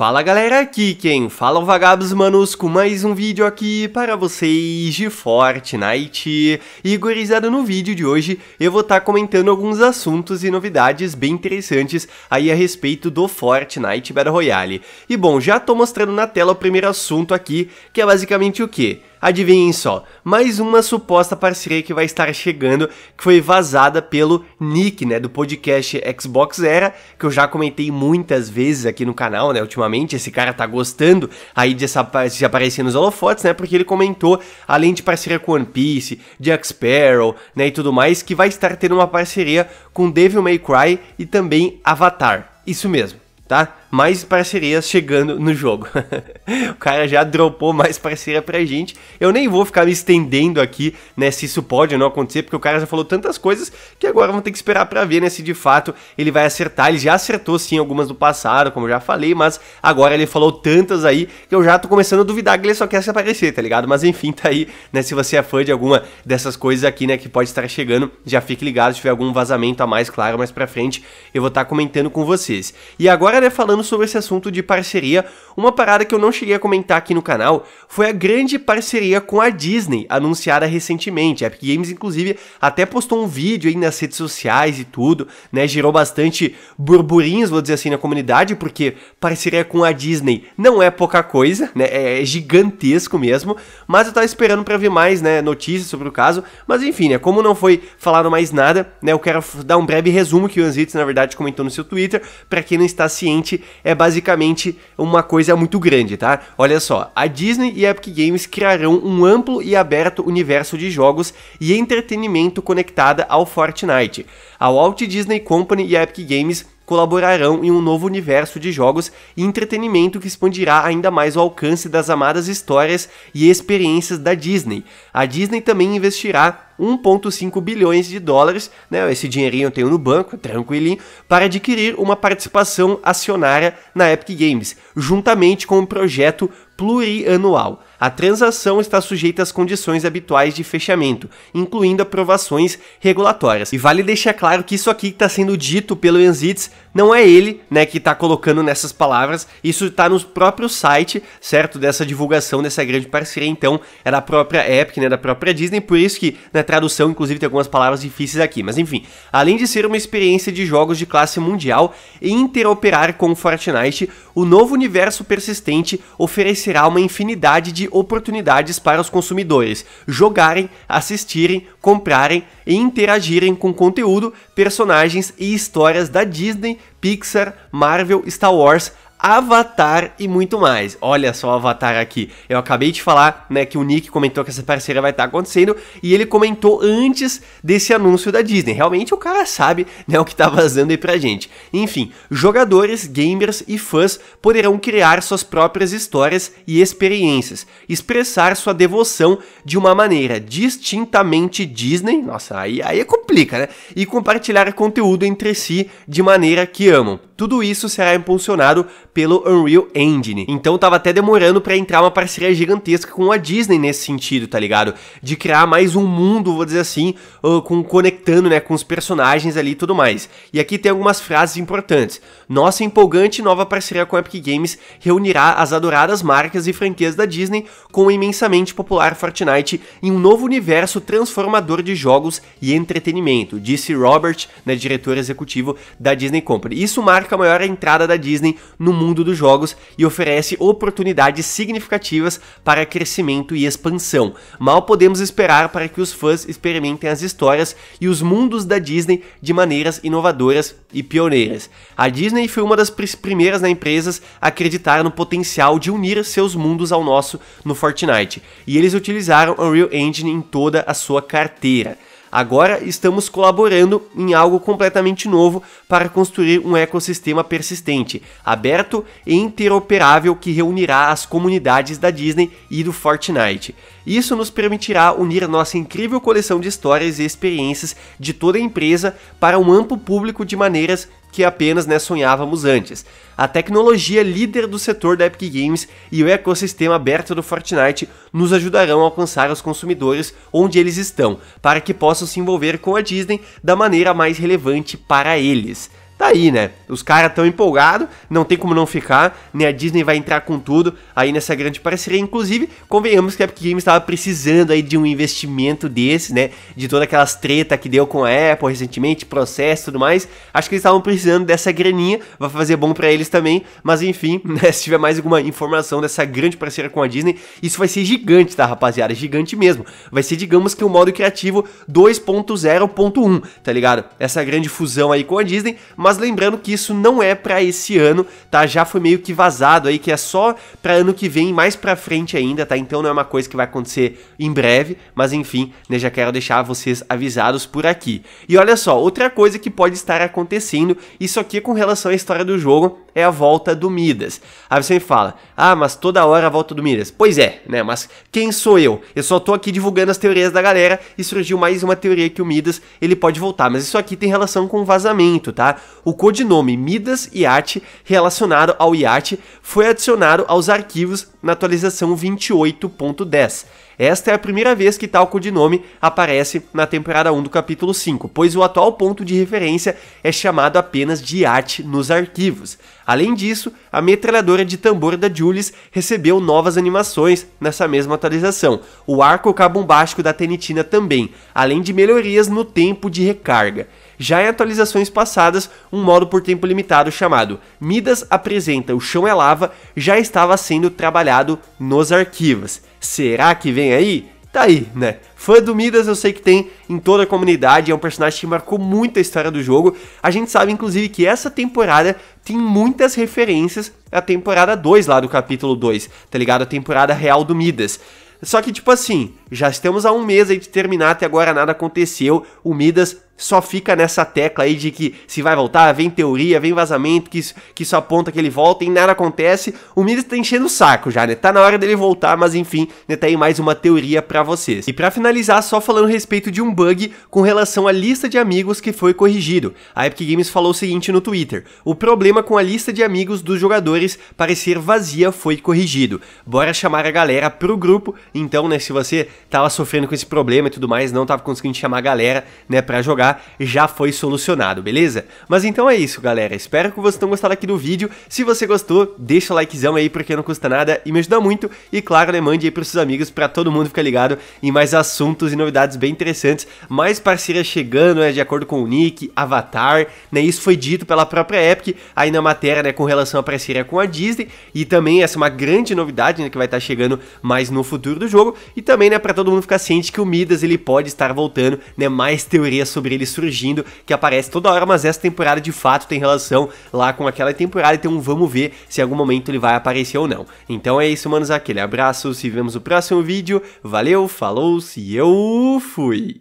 Fala galera, aqui quem fala é o Vagabos Manos com mais um vídeo aqui para vocês de Fortnite. E gurizada, no vídeo de hoje eu vou estar tá comentando alguns assuntos e novidades bem interessantes aí a respeito do Fortnite Battle Royale. E bom, já estou mostrando na tela o primeiro assunto aqui, que é basicamente o que? Adivinhem só, mais uma suposta parceria que vai estar chegando, que foi vazada pelo Nick, né, do podcast Xbox Era, que eu já comentei muitas vezes aqui no canal, né, ultimamente, esse cara tá gostando aí de, essa, de aparecer nos holofotes, né, porque ele comentou, além de parceria com One Piece, Jack Sparrow, né, e tudo mais, que vai estar tendo uma parceria com Devil May Cry e também Avatar, isso mesmo, tá? mais parcerias chegando no jogo. o cara já dropou mais parceria pra gente. Eu nem vou ficar me estendendo aqui, né, se isso pode ou não acontecer, porque o cara já falou tantas coisas que agora vamos ter que esperar para ver, né, se de fato ele vai acertar. Ele já acertou sim algumas do passado, como eu já falei, mas agora ele falou tantas aí que eu já tô começando a duvidar que ele só quer se aparecer, tá ligado? Mas enfim, tá aí, né, se você é fã de alguma dessas coisas aqui, né, que pode estar chegando, já fique ligado, se tiver algum vazamento a mais, claro, mais pra frente, eu vou estar tá comentando com vocês. E agora, né, falando falando sobre esse assunto de parceria, uma parada que eu não cheguei a comentar aqui no canal foi a grande parceria com a Disney, anunciada recentemente. A Epic Games, inclusive, até postou um vídeo aí nas redes sociais e tudo, né? Gerou bastante burburinhos, vou dizer assim, na comunidade, porque parceria com a Disney não é pouca coisa, né? É, é gigantesco mesmo, mas eu tava esperando para ver mais, né, notícias sobre o caso, mas enfim, né, como não foi falado mais nada, né, eu quero dar um breve resumo que o Anzitz, na verdade, comentou no seu Twitter, para quem não está ciente, é basicamente uma coisa muito grande, tá? Olha só, a Disney e a Epic Games criarão um amplo e aberto universo de jogos e entretenimento conectada ao Fortnite. A Walt Disney Company e a Epic Games colaborarão em um novo universo de jogos e entretenimento que expandirá ainda mais o alcance das amadas histórias e experiências da Disney. A Disney também investirá 1,5 bilhões de dólares, né? Esse dinheirinho eu tenho no banco, tranquilinho, para adquirir uma participação acionária na Epic Games, juntamente com o projeto plurianual. A transação está sujeita às condições habituais de fechamento, incluindo aprovações regulatórias. E vale deixar claro que isso aqui que está sendo dito pelo Enzits não é ele né, que está colocando nessas palavras, isso está no próprio site, certo? Dessa divulgação dessa grande parceria, então é da própria Epic, né, da própria Disney, por isso que na tradução, inclusive, tem algumas palavras difíceis aqui. Mas enfim, além de ser uma experiência de jogos de classe mundial e interoperar com o Fortnite, o novo universo persistente oferecerá oferecerá uma infinidade de oportunidades para os consumidores jogarem, assistirem, comprarem e interagirem com conteúdo, personagens e histórias da Disney, Pixar, Marvel, Star Wars, Avatar e muito mais. Olha só o Avatar aqui. Eu acabei de falar, né, que o Nick comentou que essa parceria vai estar tá acontecendo e ele comentou antes desse anúncio da Disney. Realmente o cara sabe, né, o que tá vazando aí pra gente. Enfim, jogadores, gamers e fãs poderão criar suas próprias histórias e experiências, expressar sua devoção de uma maneira distintamente Disney, nossa, aí, aí complica, né? E compartilhar conteúdo entre si de maneira que amam. Tudo isso será impulsionado pelo Unreal Engine. Então tava até demorando para entrar uma parceria gigantesca com a Disney nesse sentido, tá ligado? De criar mais um mundo, vou dizer assim, ah, com conectando, né, com os personagens ali e tudo mais. E aqui tem algumas frases importantes. Nossa empolgante nova parceria com a Epic Games reunirá as adoradas marcas e franquias da Disney com o imensamente popular Fortnite em um novo universo transformador de jogos e entretenimento, disse Robert, né, diretor executivo da Disney Company. Isso marca marca a maior entrada da Disney no mundo dos jogos e oferece oportunidades significativas para crescimento e expansão. Mal podemos esperar para que os fãs experimentem as histórias e os mundos da Disney de maneiras inovadoras e pioneiras. A Disney foi uma das primeiras empresas a acreditar no potencial de unir seus mundos ao nosso no Fortnite, e eles utilizaram Unreal Engine em toda a sua carteira. Agora estamos colaborando em algo completamente novo para construir um ecossistema persistente, aberto e interoperável que reunirá as comunidades da Disney e do Fortnite. Isso nos permitirá unir nossa incrível coleção de histórias e experiências de toda a empresa para um amplo público de maneiras que apenas né, sonhávamos antes. A tecnologia líder do setor da Epic Games e o ecossistema aberto do Fortnite nos ajudarão a alcançar os consumidores onde eles estão, para que possam se envolver com a Disney da maneira mais relevante para eles tá aí, né? Os caras tão empolgados, não tem como não ficar, né? A Disney vai entrar com tudo aí nessa grande parceria. Inclusive, convenhamos que a Epic Games estava precisando aí de um investimento desse, né? De todas aquelas treta que deu com a Apple recentemente, processo e tudo mais. Acho que eles estavam precisando dessa graninha, vai fazer bom para eles também. Mas enfim, né? Se tiver mais alguma informação dessa grande parceria com a Disney, isso vai ser gigante, tá, rapaziada? Gigante mesmo. Vai ser, digamos que, o um modo criativo 2.0.1, tá ligado? Essa grande fusão aí com a Disney, mas mas lembrando que isso não é para esse ano, tá? Já foi meio que vazado aí que é só para ano que vem, mais para frente ainda, tá? Então não é uma coisa que vai acontecer em breve, mas enfim, né, já quero deixar vocês avisados por aqui. E olha só, outra coisa que pode estar acontecendo, isso aqui com relação à história do jogo, é a volta do Midas. Aí você me fala, ah, mas toda hora a volta do Midas. Pois é, né? Mas quem sou eu? Eu só tô aqui divulgando as teorias da galera e surgiu mais uma teoria que o Midas ele pode voltar. Mas isso aqui tem relação com vazamento, tá? o codinome Midas Iate relacionado ao iate foi adicionado aos arquivos na atualização 28.10 esta é a primeira vez que tal codinome aparece na temporada 1 do capítulo 5, pois o atual ponto de referência é chamado apenas de arte nos arquivos. Além disso, a metralhadora de tambor da Julius recebeu novas animações nessa mesma atualização, o arco cabumbástico da Tenitina também, além de melhorias no tempo de recarga. Já em atualizações passadas, um modo por tempo limitado chamado Midas apresenta o chão é lava já estava sendo trabalhado nos arquivos. Será que vem aí? Tá aí, né? Fã do Midas eu sei que tem em toda a comunidade, é um personagem que marcou muito a história do jogo. A gente sabe, inclusive, que essa temporada tem muitas referências à temporada 2 lá do capítulo 2, tá ligado? A temporada real do Midas. Só que, tipo assim, já estamos a um mês aí de terminar, até agora nada aconteceu. O Midas só fica nessa tecla aí de que se vai voltar, vem teoria, vem vazamento, que isso, que isso aponta que ele volta e nada acontece. O Midas tá enchendo o saco já, né? Tá na hora dele voltar, mas enfim, né? Tá aí mais uma teoria para vocês. E para finalizar, só falando a respeito de um bug com relação à lista de amigos que foi corrigido. A Epic Games falou o seguinte no Twitter: o problema com a lista de amigos dos jogadores parecer vazia foi corrigido. Bora chamar a galera pro grupo, então, né? Se você tava sofrendo com esse problema e tudo mais, não tava conseguindo chamar a galera, né, pra jogar, já foi solucionado, beleza? Mas então é isso, galera, espero que vocês tenham gostado aqui do vídeo, se você gostou, deixa o likezão aí, porque não custa nada e me ajuda muito, e claro, né, mande aí pros seus amigos, pra todo mundo ficar ligado em mais assuntos e novidades bem interessantes, mais parcerias chegando, né, de acordo com o Nick, Avatar, né, isso foi dito pela própria Epic, aí na matéria, né, com relação à parceria com a Disney, e também essa é uma grande novidade, né, que vai estar tá chegando mais no futuro do jogo, e também, né, pra para todo mundo ficar ciente que o Midas ele pode estar voltando, né? Mais teorias sobre ele surgindo que aparece toda hora, mas essa temporada de fato tem relação lá com aquela temporada, então vamos ver se em algum momento ele vai aparecer ou não. Então é isso, manos, aquele abraço, se vemos no próximo vídeo. Valeu, falou, se eu fui.